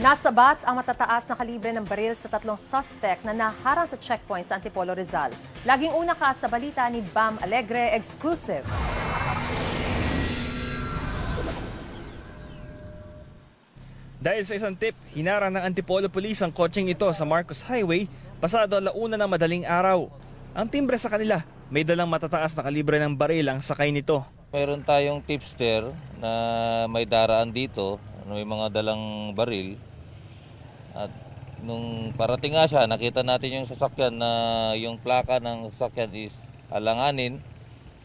Nasabat ang matataas na kalibre ng baril sa tatlong suspect na naharang sa checkpoint sa Antipolo Rizal. Laging una ka sa balita ni Bam Alegre Exclusive. Dahil sa isang tip, hinara ng Antipolo Police ang kotseng ito sa Marcos Highway pasado alauna ng madaling araw. Ang timbre sa kanila, may dalang matataas na kalibre ng baril ang sakay nito. Meron tayong tipster na may daraan dito, may mga dalang baril at nung parating nga siya, nakita natin yung sasakyan na yung plaka ng sasakyan is alanganin.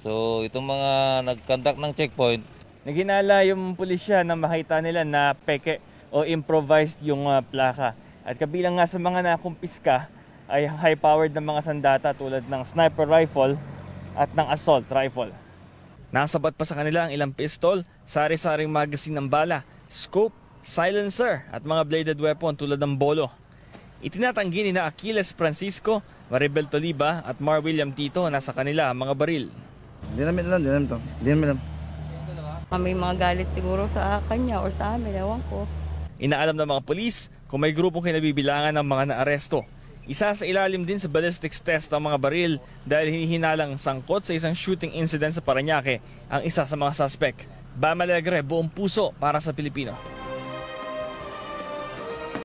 So itong mga nagkandak ng checkpoint, naghinala yung pulisya na makita nila na peke o improvised yung uh, plaka. At kabilang nga sa mga nakumpiska ay high-powered na mga sandata tulad ng sniper rifle at ng assault rifle. Nasabat pa sa kanila ang ilang pistol, sari-saring magazine ng bala, scope silencer at mga bladed weapon tulad ng bolo. Itinatanggi ni na Aquiles Francisco, Maribel Toliba at Mar William Tito na sa kanila ang mga baril. Hindi namin alam, hindi namin alam. Hindi namin alam. Ah, may mga galit siguro sa kanya o sa amin, ewan ko. Inaalam ng mga polis kung may grupong kinabibilangan ng mga naaresto. Isa sa ilalim din sa ballistics test ang mga baril dahil hinihinalang sangkot sa isang shooting incident sa Paranaque ang isa sa mga suspect. Bam Alegre, buong puso para sa Pilipino.